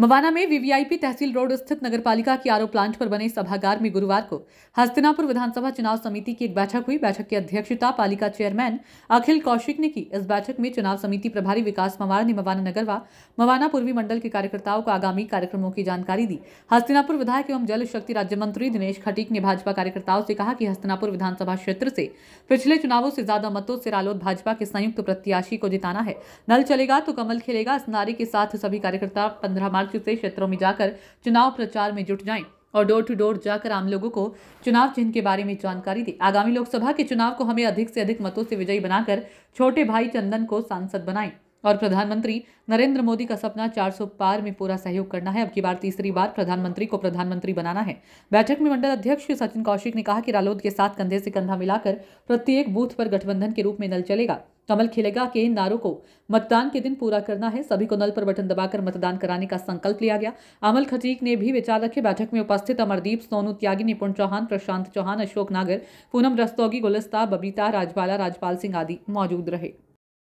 मवाना में वीवीआईपी तहसील रोड स्थित नगर पालिका की आरओ प्लांट पर बने सभागार में गुरुवार को हस्तिनापुर विधानसभा चुनाव समिति की एक बैठक हुई बैठक की अध्यक्षता पालिका चेयरमैन अखिल कौशिक ने की इस बैठक में चुनाव समिति प्रभारी विकास मवार ने मवाना नगर व मवाना पूर्वी मंडल के कार्यकर्ताओं को आगामी कार्यक्रमों की जानकारी दी हस्तिनापुर विधायक एवं जल शक्ति राज्य मंत्री दिनेश खटीक ने भाजपा कार्यकर्ताओं से कहा कि हस्तिनापुर विधानसभा क्षेत्र से पिछले चुनावों से ज्यादा मतों से रालोद भाजपा के संयुक्त प्रत्याशी को जिताना है नल चलेगा तो कमल खेलेगा इस नारे के साथ सभी कार्यकर्ता पंद्रह मार्च से क्षेत्रों में जाकर चुनाव प्रचार में जुट जाएं और डोर टू डोर जाकर आम लोगों को चुनाव चिन्ह के बारे में जानकारी दी आगामी लोकसभा के चुनाव को हमें अधिक से अधिक मतों से विजयी बनाकर छोटे भाई चंदन को सांसद बनाएं और प्रधानमंत्री नरेंद्र मोदी का सपना 400 पार में पूरा सहयोग करना है अब की बार तीसरी बार प्रधानमंत्री को प्रधानमंत्री बनाना है बैठक में मंडल अध्यक्ष सचिन कौशिक ने कहा कि रालोद के साथ कंधे से कंधा मिलाकर प्रत्येक बूथ पर गठबंधन के रूप में नल चलेगा कमल खिलेगा के इन नारों को मतदान के दिन पूरा करना है सभी को नल पर बटन दबाकर मतदान कराने का संकल्प लिया गया अमल खटीक ने भी विचार रखे बैठक में उपस्थित अमरदीप सोनू त्यागी निपुण चौहान प्रशांत चौहान अशोक नागर पूनम रस्तोगी गुलस्ता बबीता राजबाला राजपाल सिंह आदि मौजूद रहे